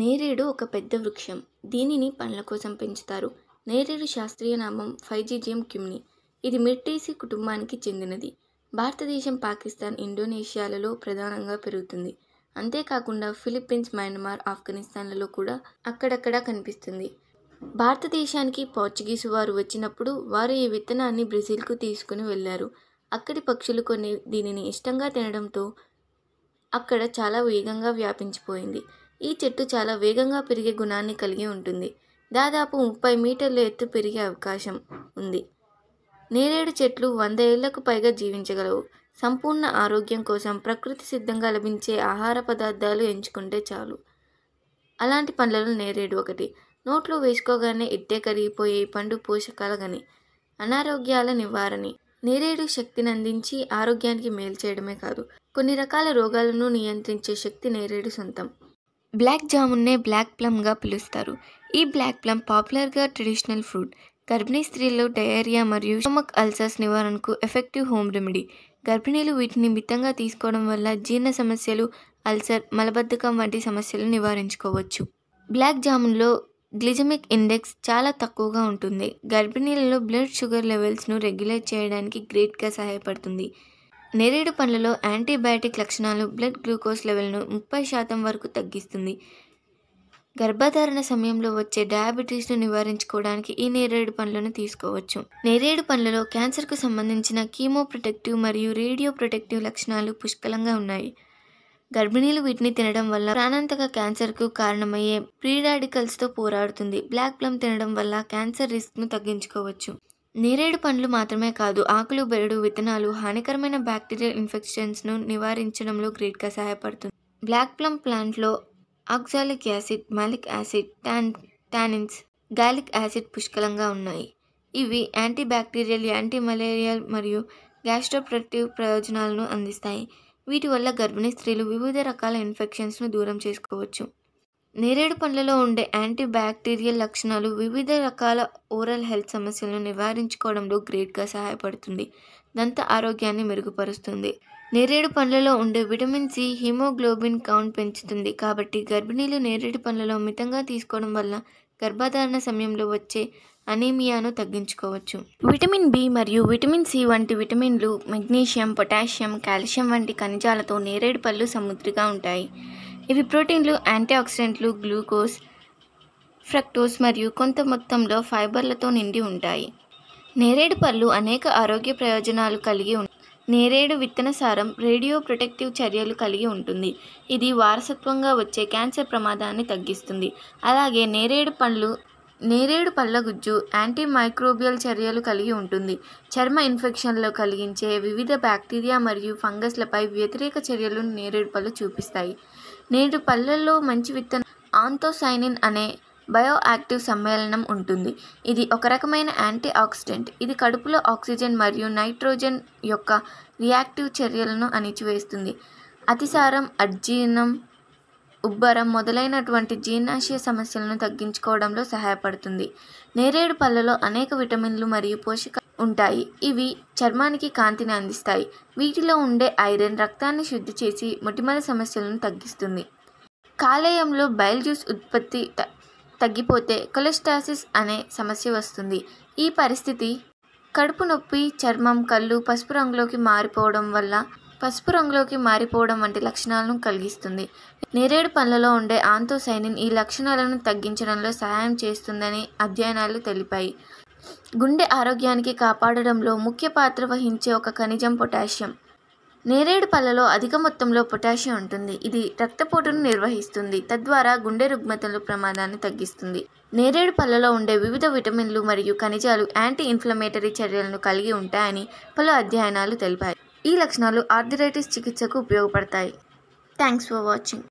నేరేడు ఒక పెద్ద వృక్షం దీనిని పండ్ల కోసం పెంచుతారు నేరేడు శాస్త్రీయ నామం ఫైజీజియం క్యుమ్ని ఇది మిర్టేసి కుటుంబానికి చెందినది భారతదేశం పాకిస్తాన్ ఇండోనేషియాలలో ప్రధానంగా పెరుగుతుంది అంతేకాకుండా ఫిలిప్పీన్స్ మయన్మార్ ఆఫ్ఘనిస్తాన్లలో కూడా అక్కడక్కడ కనిపిస్తుంది భారతదేశానికి పోర్చుగీసు వారు వచ్చినప్పుడు వారు ఈ విత్తనాన్ని బ్రెజిల్కు తీసుకుని వెళ్ళారు అక్కడి పక్షులు కొన్ని దీనిని ఇష్టంగా తినడంతో అక్కడ చాలా వేగంగా వ్యాపించిపోయింది ఈ చెట్టు చాలా వేగంగా పెరిగే గుణాన్ని కలిగి ఉంటుంది దాదాపు ముప్పై మీటర్ల ఎత్తు పెరిగే అవకాశం ఉంది నేరేడు చెట్లు వంద ఏళ్లకు పైగా జీవించగలవు సంపూర్ణ ఆరోగ్యం కోసం ప్రకృతి సిద్ధంగా లభించే ఆహార పదార్థాలు ఎంచుకుంటే చాలు అలాంటి పండ్లలో నేరేడు ఒకటి నోట్లో వేసుకోగానే ఇట్టే కరిగిపోయే పండు పోషకాల గని అనారోగ్యాల నివారణి నేరేడు శక్తిని అందించి ఆరోగ్యానికి మేలు చేయడమే కాదు కొన్ని రకాల రోగాలను నియంత్రించే శక్తి నేరేడు సొంతం బ్లాక్ జామున్నే బ్లాక్ ప్లమ్గా పిలుస్తారు ఈ బ్లాక్ ప్లమ్ పాపులర్గా ట్రెడిషనల్ ఫ్రూట్ గర్భిణీ స్త్రీల్లో డయేరియా మరియు స్టమక్ అల్సర్స్ నివారణకు ఎఫెక్టివ్ హోమ్ రెమెడీ గర్భిణీలు వీటిని మితంగా తీసుకోవడం వల్ల జీర్ణ సమస్యలు అల్సర్ మలబద్ధకం వంటి సమస్యలు నివారించుకోవచ్చు బ్లాక్ జామున్లో గ్లిజమిక్ ఇండెక్స్ చాలా తక్కువగా ఉంటుంది గర్భిణీలలో బ్లడ్ షుగర్ లెవెల్స్ను రెగ్యులేట్ చేయడానికి గ్రేట్గా సహాయపడుతుంది నేరేడు పండ్లలో యాంటీబయాటిక్ లక్షణాలు బ్లడ్ గ్లూకోజ్ లెవెల్ను ముప్పై శాతం వరకు తగ్గిస్తుంది గర్భధారణ సమయంలో వచ్చే డయాబెటీస్ను నివారించుకోవడానికి ఈ నేరేడు పండ్లను తీసుకోవచ్చు నేరేడు పండ్లలో క్యాన్సర్కు సంబంధించిన కీమో ప్రొటెక్టివ్ మరియు రేడియో ప్రొటెక్టివ్ లక్షణాలు పుష్కలంగా ఉన్నాయి గర్భిణీలు వీటిని తినడం వల్ల ప్రాణాంతక క్యాన్సర్కు కారణమయ్యే ప్రీ రాడికల్స్తో పోరాడుతుంది బ్లాక్ ప్లమ్ తినడం వల్ల క్యాన్సర్ రిస్క్ను తగ్గించుకోవచ్చు నేరేడు పండ్లు మాత్రమే కాదు ఆకులు బెరడు విత్తనాలు హానికరమైన బ్యాక్టీరియల్ ఇన్ఫెక్షన్స్ను నివారించడంలో గ్రేట్గా సహాయపడుతుంది బ్లాక్ ప్లమ్ ప్లాంట్లో oxalic acid malic acid tan tannins gallic acid పుష్కలంగా ఉన్నాయి ఇవి యాంటీ బ్యాక్టీరియల్ యాంటీ మలేరియల్ మరియు గ్యాస్ట్రోప్రొటెక్టివ్ ప్రయోజనాలను అందిస్తాయి వీటి వల్ల గర్భిణీ స్త్రీలు వివిధ రకాల ఇన్ఫెక్షన్స్ను దూరం చేసుకోవచ్చు నేరేడు పండ్లలో ఉండే యాంటీ బ్యాక్టీరియల్ లక్షణాలు వివిధ రకాల ఓరల్ హెల్త్ సమస్యలను నివారించుకోవడంలో గ్రేట్గా సహాయపడుతుంది దంత ఆరోగ్యాన్ని మెరుగుపరుస్తుంది నేరేడు పండ్లలో ఉండే విటమిన్ సి హిమోగ్లోబిన్ కౌంట్ పెంచుతుంది కాబట్టి గర్భిణీలు నేరేడు పండ్లలో మితంగా తీసుకోవడం వల్ల గర్భధారణ సమయంలో వచ్చే అనీమియాను తగ్గించుకోవచ్చు విటమిన్ బి మరియు విటమిన్ సి వంటి విటమిన్లు మెగ్నీషియం పొటాషియం కాల్షియం వంటి ఖనిజాలతో నేరేడు పళ్ళు సముద్రిగా ఉంటాయి ఇవి ప్రోటీన్లు యాంటీ ఆక్సిడెంట్లు గ్లూకోజ్ ఫ్రక్టోస్ మరియు కొంత మొత్తంలో ఫైబర్లతో నిండి ఉంటాయి నేరేడు పళ్ళు అనేక ఆరోగ్య ప్రయోజనాలు కలిగి ఉంటాయి నేరేడు విత్తన సారం రేడియో ప్రొటెక్టివ్ చర్యలు కలిగి ఉంటుంది ఇది వారసత్వంగా వచ్చే క్యాన్సర్ ప్రమాదాన్ని తగ్గిస్తుంది అలాగే నేరేడు పండ్లు నేరేడు పళ్ళ గుజ్జు యాంటీ మైక్రోబియల్ చర్యలు కలిగి ఉంటుంది చర్మ ఇన్ఫెక్షన్లు కలిగించే వివిధ బ్యాక్టీరియా మరియు ఫంగస్లపై వ్యతిరేక చర్యలు నేరేడు పళ్ళు చూపిస్తాయి నేడు పళ్ళల్లో మంచి విత్తనం ఆంతోసైనిన్ అనే బయో యాక్టివ్ సమ్మేళనం ఉంటుంది ఇది ఒక రకమైన యాంటీ ఆక్సిడెంట్ ఇది కడుపులో ఆక్సిజన్ మరియు నైట్రోజన్ యొక్క రియాక్టివ్ చర్యలను అణిచివేస్తుంది అతిసారం అర్జీర్ణం ఉబ్బరం మొదలైనటువంటి జీర్ణాశయ సమస్యలను తగ్గించుకోవడంలో సహాయపడుతుంది నేరేడు పళ్ళలో అనేక విటమిన్లు మరియు పోషక ఉంటాయి ఇవి చర్మానికి కాంతిని అందిస్తాయి వీటిలో ఉండే ఐరన్ రక్తాన్ని శుద్ధి చేసి మొటిమల సమస్యలను తగ్గిస్తుంది కాలేయంలో బయల్ జ్యూస్ ఉత్పత్తి తగ్గిపోతే కొలెస్ట్రాసిస్ అనే సమస్య వస్తుంది ఈ పరిస్థితి కడుపు నొప్పి చర్మం కళ్ళు పసుపు రంగులోకి మారిపోవడం వల్ల పసుపు రంగులోకి మారిపోవడం వంటి లక్షణాలను కలిగిస్తుంది నేరేడు పండ్లలో ఉండే ఆంతోసైనిన్ ఈ లక్షణాలను తగ్గించడంలో సహాయం చేస్తుందని అధ్యయనాలు తెలిపాయి గుండె ఆరోగ్యానికి కాపాడడంలో ముఖ్య పాత్ర వహించే ఒక ఖనిజం పొటాషియం నేరేడు పళ్ళలో అధిక మొత్తంలో పొటాషియం ఉంటుంది ఇది రక్తపోటును నిర్వహిస్తుంది తద్వారా గుండె రుగ్మతలు ప్రమాదాన్ని తగ్గిస్తుంది నేరేడు పళ్ళలో ఉండే వివిధ విటమిన్లు మరియు ఖనిజాలు యాంటీ ఇన్ఫ్లమేటరీ చర్యలను కలిగి ఉంటాయని పలు అధ్యయనాలు తెలిపాయి ఈ లక్షణాలు ఆర్థరైటిస్ చికిత్సకు ఉపయోగపడతాయి థ్యాంక్స్ ఫర్ వాచింగ్